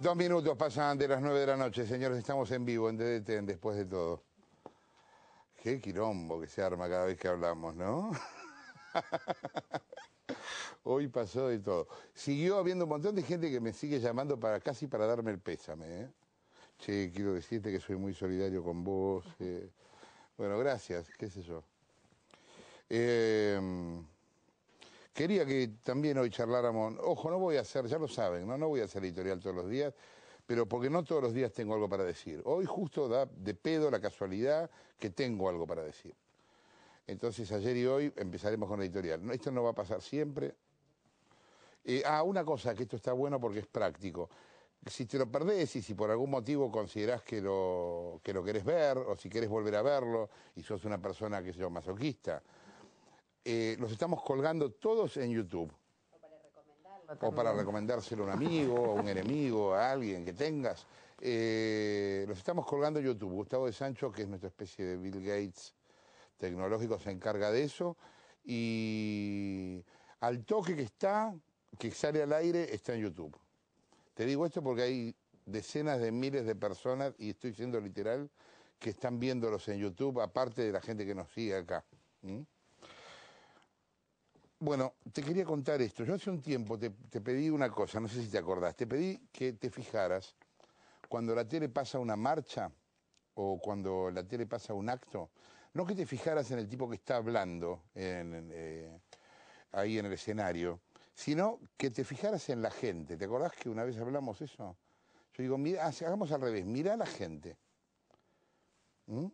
Dos minutos pasan de las nueve de la noche, señores, estamos en vivo en DDT, después de todo. Qué quilombo que se arma cada vez que hablamos, ¿no? Hoy pasó de todo. Siguió habiendo un montón de gente que me sigue llamando para casi para darme el pésame. ¿eh? Che, quiero decirte que soy muy solidario con vos. Eh. Bueno, gracias, qué sé yo. Em, Quería que también hoy charláramos, ojo, no voy a hacer, ya lo saben, no, voy a hacer editorial todos los días, pero porque no todos los días tengo algo para decir. Hoy justo da de pedo la casualidad que tengo algo para decir. Entonces ayer y hoy empezaremos con la editorial. esto no va a pasar siempre. Eh, ah, una cosa, que esto está bueno porque es práctico. Si te lo perdés y si por algún motivo considerás que lo, que lo querés ver o si querés volver a verlo y sos una persona, que sé yo, masoquista, eh, los estamos colgando todos en YouTube. O para, recomendárselo a un amigo, a un enemigo, a alguien que tengas. Eh, los estamos colgando en YouTube. Gustavo de Sancho, que es nuestra especie de Bill Gates tecnológico, se encarga de eso. Y al toque que está, que sale al aire, está en YouTube. Te digo esto porque hay decenas de miles de personas, y estoy siendo literal, que están viéndolos en YouTube, aparte de la gente que nos sigue acá. Bueno, te quería contar esto. Yo hace un tiempo te, pedí una cosa, no sé si te acordás. Te pedí que te fijaras cuando la tele pasa una marcha o cuando la tele pasa un acto, no que te fijaras en el tipo que está hablando eh, ahí en el escenario, sino que te fijaras en la gente. ¿Te acordás que una vez hablamos eso? Yo digo, mira, hagamos al revés, mira a la gente. ¿Mm?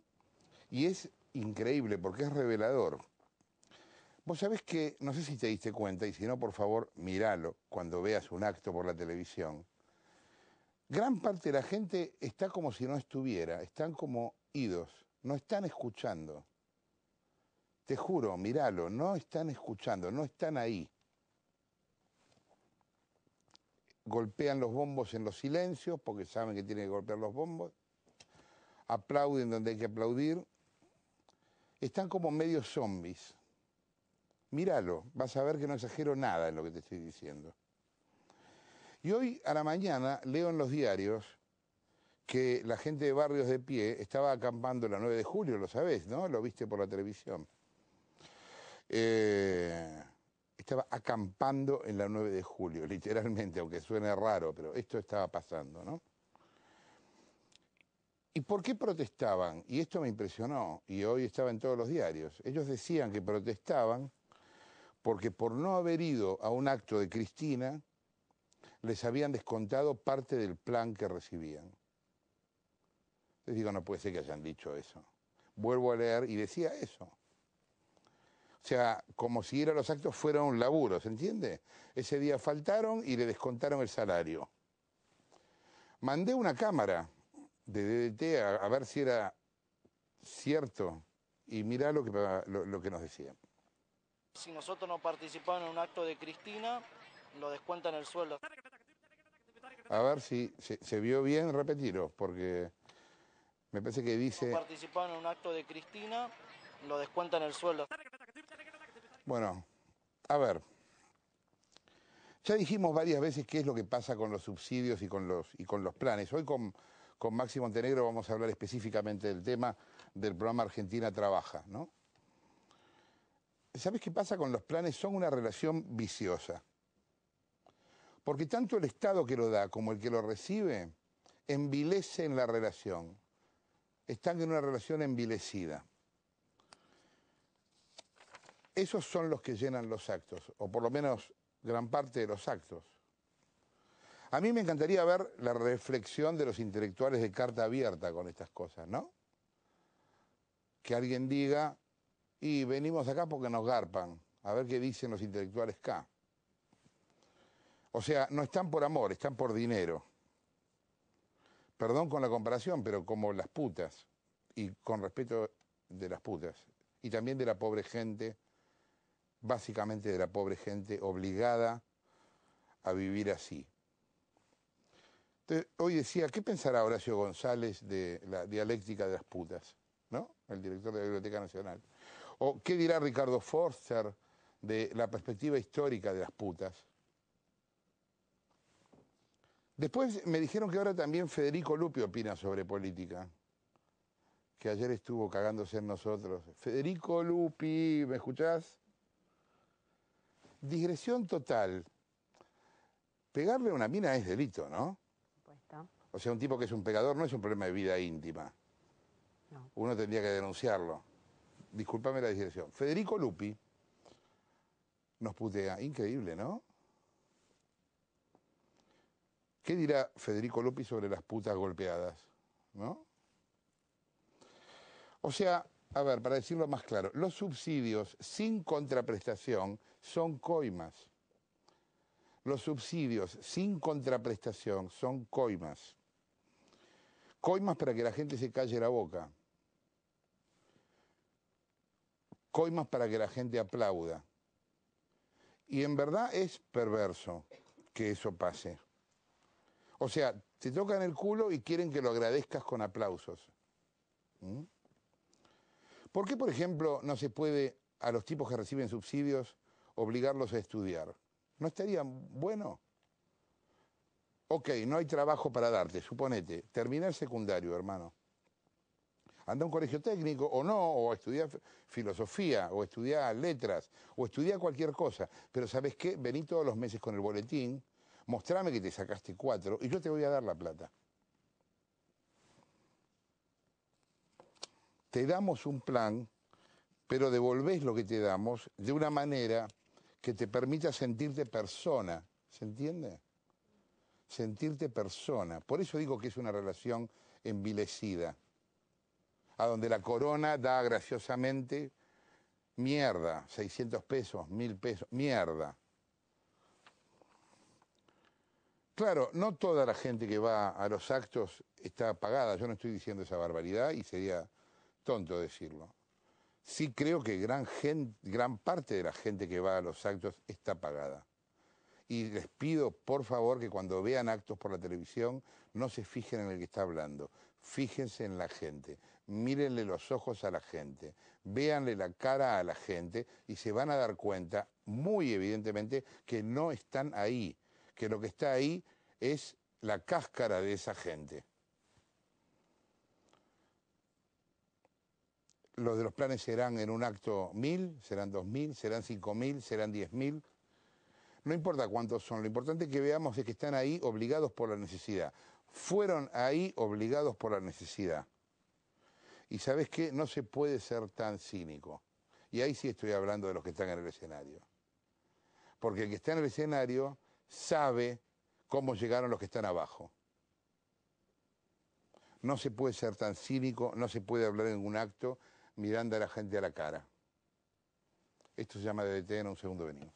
Y es increíble porque es revelador Vos sabés que, no sé si te diste cuenta, y si no, por favor, míralo cuando veas un acto por la televisión. Gran parte de la gente está como si no estuviera, están como idos, no están escuchando. Te juro, míralo, no están escuchando, no están ahí. Golpean los bombos en los silencios porque saben que tienen que golpear los bombos. Aplauden donde hay que aplaudir. Están como medio zombies. Míralo, vas a ver que no exagero nada en lo que te estoy diciendo. Y hoy a la mañana leo en los diarios que la gente de Barrios de Pie estaba acampando la 9 de julio, lo sabés, ¿no? Lo viste por la televisión. Eh, estaba acampando en la 9 de julio, literalmente, aunque suene raro, pero esto estaba pasando, ¿no? ¿Y por qué protestaban? Y esto me impresionó, y hoy estaba en todos los diarios. Ellos decían que protestaban porque por no haber ido a un acto de Cristina, les habían descontado parte del plan que recibían. Les digo, no puede ser que hayan dicho eso. Vuelvo a leer y decía eso. O sea, como si los actos fuera un laburo, ¿se entiende? Ese día faltaron y le descontaron el salario. Mandé una cámara de DDT a, ver si era cierto y mirá lo que, lo que nos decían. Si nosotros no participamos en un acto de Cristina, lo descuentan el suelo. A ver si se, vio bien, repetirlo, porque me parece que dice... No en un acto de Cristina, lo descuentan el suelo. Bueno, a ver. Ya dijimos varias veces qué es lo que pasa con los subsidios y con los, y con los planes. Hoy con, con Maxi Montenegro vamos a hablar específicamente del tema del programa Argentina Trabaja, ¿no? ¿Sabes qué pasa con los planes? Son una relación viciosa. Porque tanto el Estado que lo da como el que lo recibe envilecen la relación. Están en una relación envilecida. Esos son los que llenan los actos, o por lo menos gran parte de los actos. A mí me encantaría ver la reflexión de los intelectuales de carta abierta con estas cosas, ¿no? Que alguien diga, y venimos acá porque nos garpan, a ver qué dicen los intelectuales acá. O sea, no están por amor, están por dinero. Perdón con la comparación, pero como las putas, y con respeto de las putas, y también de la pobre gente, básicamente de la pobre gente obligada a vivir así. Entonces, hoy decía, ¿qué pensará Horacio González de la dialéctica de las putas? ¿No? El director de la Biblioteca Nacional. ¿O qué dirá Ricardo Forster de la perspectiva histórica de las putas? Después me dijeron que ahora también Federico Lupi opina sobre política, que ayer estuvo cagándose en nosotros. Federico Lupi, ¿me escuchás? Digresión total. Pegarle a una mina es delito, ¿no? O sea, un tipo que es un pegador no es un problema de vida íntima. Uno tendría que denunciarlo. Disculpame la digresión, Federico Lupi nos putea, increíble, ¿no? ¿Qué dirá Federico Lupi sobre las putas golpeadas? ¿No? O sea, a ver, para decirlo más claro, los subsidios sin contraprestación son coimas. Los subsidios sin contraprestación son coimas. Coimas para que la gente se calle la boca. coimas para que la gente aplauda. Y en verdad es perverso que eso pase. O sea, te tocan el culo y quieren que lo agradezcas con aplausos. ¿Mm? ¿Por qué, por ejemplo, no se puede a los tipos que reciben subsidios obligarlos a estudiar? ¿No estaría bueno? Ok, no hay trabajo para darte, suponete. Termina el secundario, hermano anda a un colegio técnico o no, o estudia filosofía, o estudia letras, o estudia cualquier cosa. Pero ¿sabes qué? Vení todos los meses con el boletín, mostrame que te sacaste cuatro y yo te voy a dar la plata. Te damos un plan, pero devolvés lo que te damos de una manera que te permita sentirte persona. ¿Se entiende? Sentirte persona. Por eso digo que es una relación envilecida a donde la corona da graciosamente mierda, 600 pesos, 1000 pesos, mierda. Claro, no toda la gente que va a los actos está pagada, yo no estoy diciendo esa barbaridad y sería tonto decirlo. Sí creo que gran, gran parte de la gente que va a los actos está pagada. Y les pido, por favor, que cuando vean actos por la televisión no se fijen en el que está hablando, Fíjense en la gente, mírenle los ojos a la gente, véanle la cara a la gente y se van a dar cuenta, muy evidentemente, que no están ahí, que lo que está ahí es la cáscara de esa gente. Los de los planes serán en un acto mil, serán dos mil, serán cinco mil, serán diez mil. No importa cuántos son, lo importante que veamos es que están ahí obligados por la necesidad fueron ahí obligados por la necesidad. Y sabes qué, no se puede ser tan cínico. Y ahí sí estoy hablando de los que están en el escenario. Porque el que está en el escenario sabe cómo llegaron los que están abajo. No se puede ser tan cínico, no se puede hablar en un acto mirando a la gente a la cara. Esto se llama detener un segundo venimos.